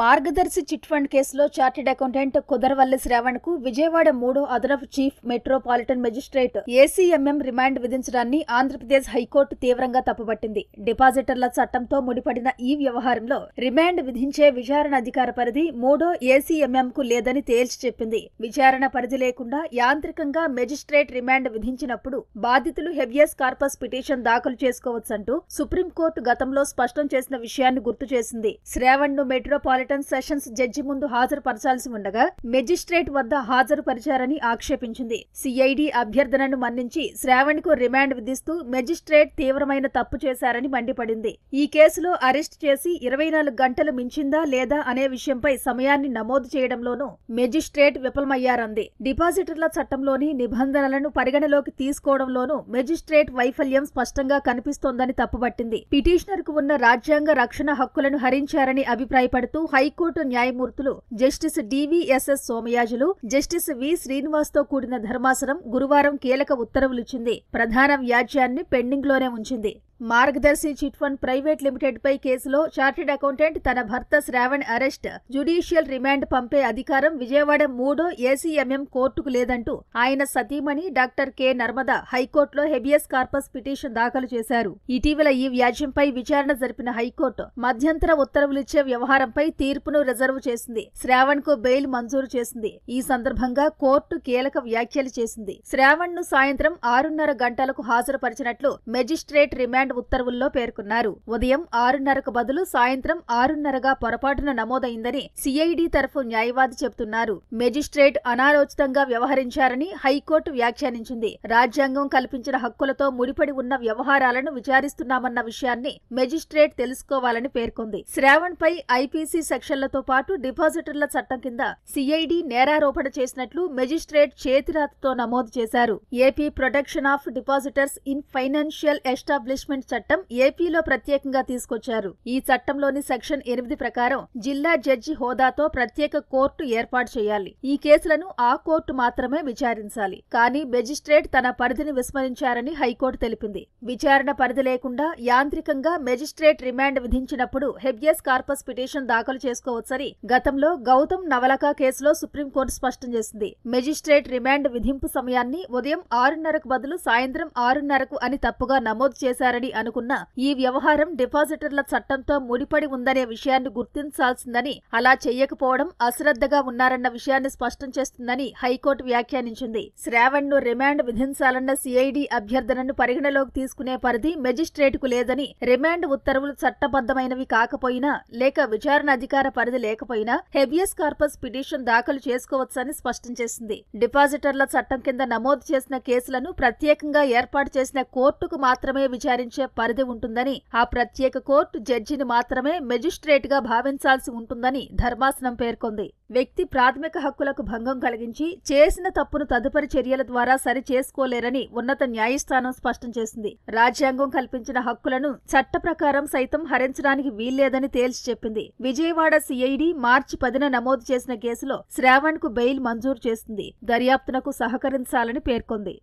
మార్గదర్శి chit fund కేసులో chartered accountant Kudaravalli Sravan కు విజయవాడ మూడో అదనపు chief metropolitan magistrate ACMM remand విధించడాన్ని ఆంధ్రప్రదేశ్ హైకోర్టు తీవ్రంగా తప్పుపట్టింది డిపాజిటర్ల చట్టంతో ముడిపడిన ఈ వ్యవహారంలో రిమాండ్ విధించే విచారణ అధికార పరిధి మూడో ఏసీఎంఎం కు లేదని తేల్చి చెప్పింది విచారణ పరిధి లేకుండా యాంత్రికంగా మెజిస్ట్రేట్ రిమాండ్ విధించినప్పుడు బాధితులు హెవియస్ కార్పస్ పిటిషన్ దాఖలు చేసుకోవచ్చంటూ సుప్రీంకోర్టు గతంలో స్పష్టం చేసిన విషయాన్ని గుర్తు చేసింది శ్రావణ్ ను మెట్రోపాలి మెట్రోపాలిటన్ సెషన్స్ జడ్జి ముందు హాజరుపరచాల్సి ఉండగా మెజిస్ట్రేట్ వద్ద హాజరుపరిచారని ఆక్షేపించింది సిఐడి అభ్యర్థనను మన్నించి శ్రావణ్ కు రిమాండ్ విధిస్తూ మెజిస్ట్రేట్ తీవ్రమైన తప్పు చేశారని మండిపడింది ఈ కేసులో అరెస్ట్ చేసి ఇరవై నాలుగు గంటలు మించిందా లేదా అనే విషయంపై సమయాన్ని నమోదు చేయడంలోనూ మెజిస్ట్రేట్ విఫలమయ్యారంది డిపాజిటర్ల చట్టంలోని నిబంధనలను పరిగణలోకి తీసుకోవడంలోనూ మెజిస్ట్రేట్ వైఫల్యం స్పష్టంగా కనిపిస్తోందని తప్పుబట్టింది పిటిషనర్ కు ఉన్న రాజ్యాంగ రక్షణ హక్కులను హరించారని అభిప్రాయపడుతూ హైకోర్టు న్యాయమూర్తులు justice DVSS Somayajulu justice V శ్రీనివాస్తో కూడిన ధర్మాసనం గురువారం కీలక ఉత్తర్వులిచ్చింది ప్రధాన వ్యాజ్యాన్ని పెండింగ్లోనే ఉంచింది Margadarsi chit fund private limited పై కేసులో చార్టెడ్ అకౌంటెంట్ తన భర్త శ్రావణ్ అరెస్ట్ జ్యుడీషియల్ రిమాండ్ పంపే అధికారం విజయవాడ మూడో ఏసీఎంఎం కోర్టుకు లేదంటూ ఆయన సతీమణి డాక్టర్ కె నర్మద హైకోర్టులో హెబియస్ కార్పస్ పిటిషన్ దాఖలు చేశారు ఇటీవల ఈ వ్యాజ్యంపై విచారణ జరిపిన హైకోర్టు మధ్యంతర ఉత్తర్వులిచ్చే వ్యవహారంపై తీర్పును రిజర్వ్ చేసింది శ్రావణ్ కు బెయిల్ మంజూరు చేసింది ఈ సందర్భంగా కోర్టు కీలక వ్యాఖ్యలు చేసింది శ్రావణ్ ను సాయంత్రం ఆరున్నర గంటలకు హాజరుపరిచినట్లు మెజిస్ట్రేట్ రిమాండ్ హైకమాండ్ ఉత్తర్వుల్లో పేర్కొన్నారు ఉదయం ఆరున్నరకు బదులు సాయంత్రం ఆరున్నరగా పొరపాటున నమోదైందని సిఐడి తరఫు న్యాయవాది చెబుతున్నారు మెజిస్ట్రేట్ అనాలోచితంగా వ్యవహరించారని హైకోర్టు వ్యాఖ్యానించింది రాజ్యాంగం కల్పించిన హక్కులతో ముడిపడి ఉన్న వ్యవహారాలను విచారిస్తున్నామన్న విషయాన్ని మెజిస్ట్రేట్ తెలుసుకోవాలని పేర్కొంది శ్రావణ్ పై ఐపీసీ సెక్షన్లతో పాటు డిపాజిటర్ల చట్టం కింద సిఐడి నేరారోపణ చేసినట్లు మెజిస్ట్రేట్ చేతిరాతతో నమోదు చేశారు AP protection of depositors in financial establishment management చట్టం ఏపీలో ప్రత్యేకంగా తీసుకొచ్చారు ఈ చట్టంలోని సెక్షన్ ఎనిమిది ప్రకారం జిల్లా జడ్జి హోదాతో ప్రత్యేక కోర్టు ఏర్పాటు చేయాలి ఈ కేసులను ఆ కోర్టు మాత్రమే విచారించాలి కానీ మెజిస్ట్రేట్ తన పరిధిని విస్మరించారని హైకోర్టు తెలిపింది విచారణ పరిధి లేకుండా యాంత్రికంగా మెజిస్ట్రేట్ రిమాండ్ విధించినప్పుడు హెబియస్ కార్పస్ పిటిషన్ దాఖలు చేసుకోవచ్చని గతంలో గౌతమ్ నవలకా కేసులో సుప్రీంకోర్టు స్పష్టం చేసింది మెజిస్ట్రేట్ రిమాండ్ విధింపు సమయాన్ని ఉదయం ఆరున్నరకు బదులు సాయంత్రం ఆరున్నరకు అని తప్పుగా నమోదు చేశారని ఒత్తిడి అనుకున్న ఈ వ్యవహారం డిపాజిటర్ల చట్టంతో ముడిపడి ఉందనే విషయాన్ని గుర్తించాల్సిందని అలా చేయకపోవడం అశ్రద్ధగా ఉన్నారన్న విషయాన్ని స్పష్టం చేస్తుందని హైకోర్టు వ్యాఖ్యానించింది శ్రావణ్ ను రిమాండ్ విధించాలన్న సిఐడి అభ్యర్థనను పరిగణలోకి తీసుకునే పరిధి మెజిస్ట్రేటుకు లేదని రిమాండ్ ఉత్తర్వులు చట్టబద్దమైనవి కాకపోయినా లేక విచారణ అధికార పరిధి లేకపోయినా హెబియస్ కార్పస్ పిటిషన్ దాఖలు చేసుకోవచ్చని స్పష్టం చేసింది డిపాజిటర్ల చట్టం కింద నమోదు చేసిన కేసులను ప్రత్యేకంగా ఏర్పాటు చేసిన కోర్టుకు మాత్రమే విచారించారు విధించే పరిధి ఉంటుందని ఆ ప్రత్యేక కోర్టు జడ్జిని మాత్రమే మెజిస్ట్రేట్గా భావించాల్సి ఉంటుందని ధర్మాసనం పేర్కొంది వ్యక్తి ప్రాథమిక హక్కులకు భంగం కలిగించి చేసిన తప్పును తదుపరి చర్యల ద్వారా సరి చేసుకోలేరని ఉన్నత న్యాయస్థానం స్పష్టం చేసింది రాజ్యాంగం కల్పించిన హక్కులను చట్ట ప్రకారం సైతం హరించడానికి వీల్లేదని తేల్చి చెప్పింది విజయవాడ సిఐడి మార్చి పదిన నమోదు చేసిన కేసులో శ్రావణ్ కు బెయిల్ మంజూరు చేసింది దర్యాప్తునకు సహకరించాలని పేర్కొంది